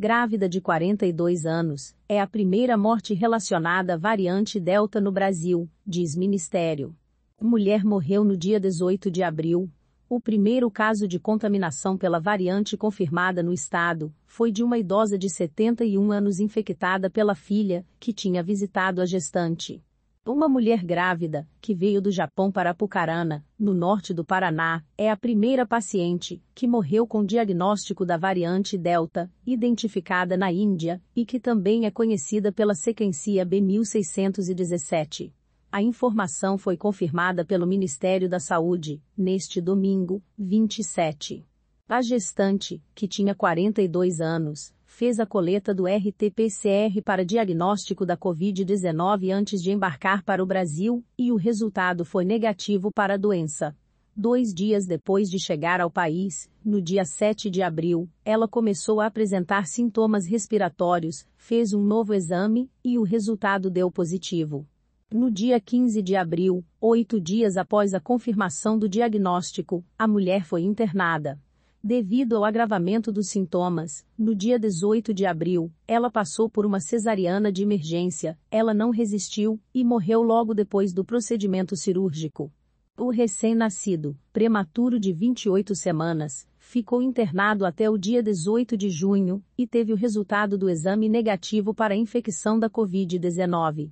grávida de 42 anos, é a primeira morte relacionada à variante Delta no Brasil, diz Ministério. Mulher morreu no dia 18 de abril. O primeiro caso de contaminação pela variante confirmada no estado foi de uma idosa de 71 anos infectada pela filha, que tinha visitado a gestante. Uma mulher grávida, que veio do Japão para Apucarana, no norte do Paraná, é a primeira paciente que morreu com diagnóstico da variante Delta, identificada na Índia, e que também é conhecida pela sequência B1617. A informação foi confirmada pelo Ministério da Saúde, neste domingo, 27. A gestante, que tinha 42 anos, fez a coleta do RT-PCR para diagnóstico da Covid-19 antes de embarcar para o Brasil, e o resultado foi negativo para a doença. Dois dias depois de chegar ao país, no dia 7 de abril, ela começou a apresentar sintomas respiratórios, fez um novo exame, e o resultado deu positivo. No dia 15 de abril, oito dias após a confirmação do diagnóstico, a mulher foi internada. Devido ao agravamento dos sintomas, no dia 18 de abril, ela passou por uma cesariana de emergência, ela não resistiu e morreu logo depois do procedimento cirúrgico. O recém-nascido, prematuro de 28 semanas, ficou internado até o dia 18 de junho e teve o resultado do exame negativo para a infecção da Covid-19.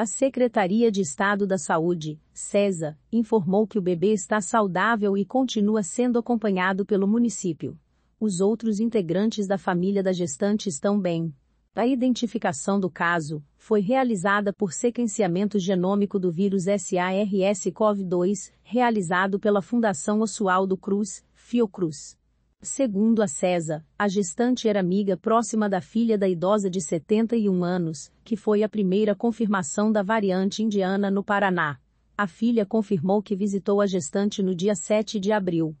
A Secretaria de Estado da Saúde, CESA, informou que o bebê está saudável e continua sendo acompanhado pelo município. Os outros integrantes da família da gestante estão bem. A identificação do caso foi realizada por sequenciamento genômico do vírus SARS-CoV-2, realizado pela Fundação Oswaldo Cruz, Fiocruz. Segundo a CESA, a gestante era amiga próxima da filha da idosa de 71 anos, que foi a primeira confirmação da variante indiana no Paraná. A filha confirmou que visitou a gestante no dia 7 de abril.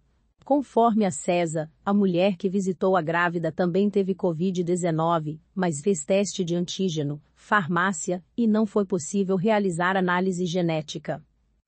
Conforme a CESA, a mulher que visitou a grávida também teve Covid-19, mas fez teste de antígeno, farmácia, e não foi possível realizar análise genética.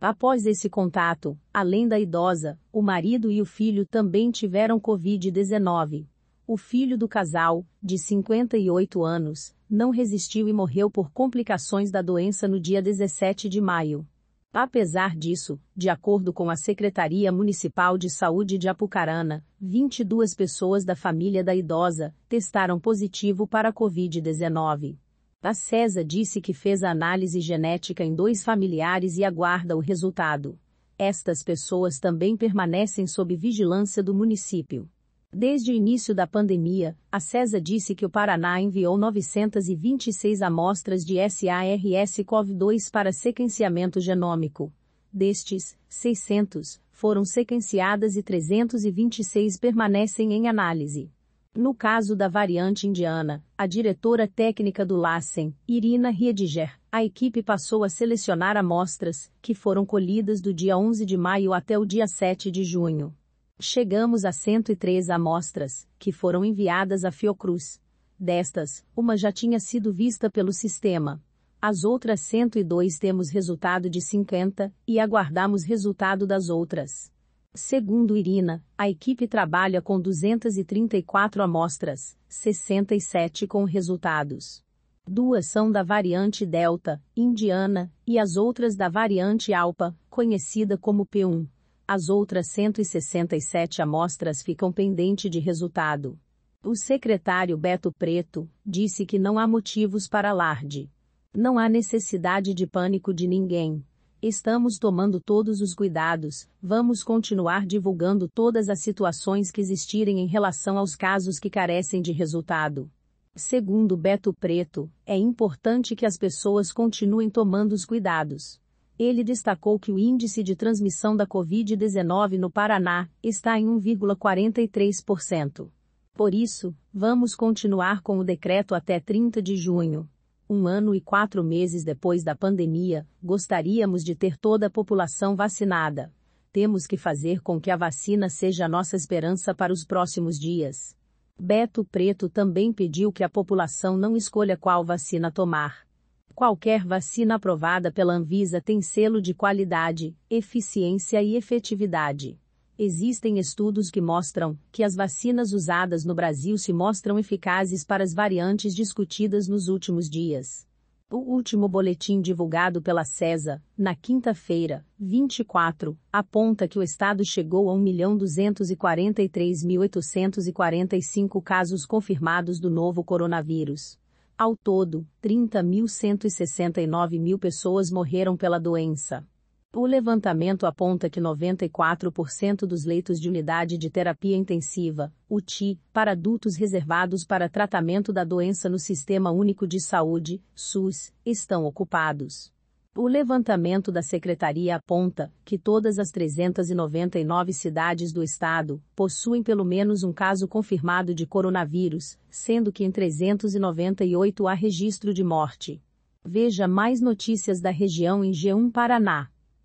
Após esse contato, além da idosa, o marido e o filho também tiveram Covid-19. O filho do casal, de 58 anos, não resistiu e morreu por complicações da doença no dia 17 de maio. Apesar disso, de acordo com a Secretaria Municipal de Saúde de Apucarana, 22 pessoas da família da idosa testaram positivo para a Covid-19. A CESA disse que fez a análise genética em dois familiares e aguarda o resultado. Estas pessoas também permanecem sob vigilância do município. Desde o início da pandemia, a CESA disse que o Paraná enviou 926 amostras de SARS-CoV-2 para sequenciamento genômico. Destes, 600 foram sequenciadas e 326 permanecem em análise. No caso da variante indiana, a diretora técnica do LACEN, Irina Riediger, a equipe passou a selecionar amostras, que foram colhidas do dia 11 de maio até o dia 7 de junho. Chegamos a 103 amostras, que foram enviadas à Fiocruz. Destas, uma já tinha sido vista pelo sistema. As outras 102 temos resultado de 50, e aguardamos resultado das outras. Segundo Irina, a equipe trabalha com 234 amostras, 67 com resultados. Duas são da variante Delta, indiana, e as outras da variante Alpa, conhecida como P1. As outras 167 amostras ficam pendente de resultado. O secretário Beto Preto disse que não há motivos para alarde. Não há necessidade de pânico de ninguém. Estamos tomando todos os cuidados, vamos continuar divulgando todas as situações que existirem em relação aos casos que carecem de resultado. Segundo Beto Preto, é importante que as pessoas continuem tomando os cuidados. Ele destacou que o índice de transmissão da Covid-19 no Paraná está em 1,43%. Por isso, vamos continuar com o decreto até 30 de junho um ano e quatro meses depois da pandemia, gostaríamos de ter toda a população vacinada. Temos que fazer com que a vacina seja a nossa esperança para os próximos dias. Beto Preto também pediu que a população não escolha qual vacina tomar. Qualquer vacina aprovada pela Anvisa tem selo de qualidade, eficiência e efetividade. Existem estudos que mostram que as vacinas usadas no Brasil se mostram eficazes para as variantes discutidas nos últimos dias. O último boletim divulgado pela CESA, na quinta-feira, 24, aponta que o estado chegou a 1.243.845 casos confirmados do novo coronavírus. Ao todo, 30.169 mil pessoas morreram pela doença. O levantamento aponta que 94% dos leitos de unidade de terapia intensiva, UTI, para adultos reservados para tratamento da doença no Sistema Único de Saúde, SUS, estão ocupados. O levantamento da secretaria aponta que todas as 399 cidades do estado possuem pelo menos um caso confirmado de coronavírus, sendo que em 398 há registro de morte. Veja mais notícias da região em G1 Paraná.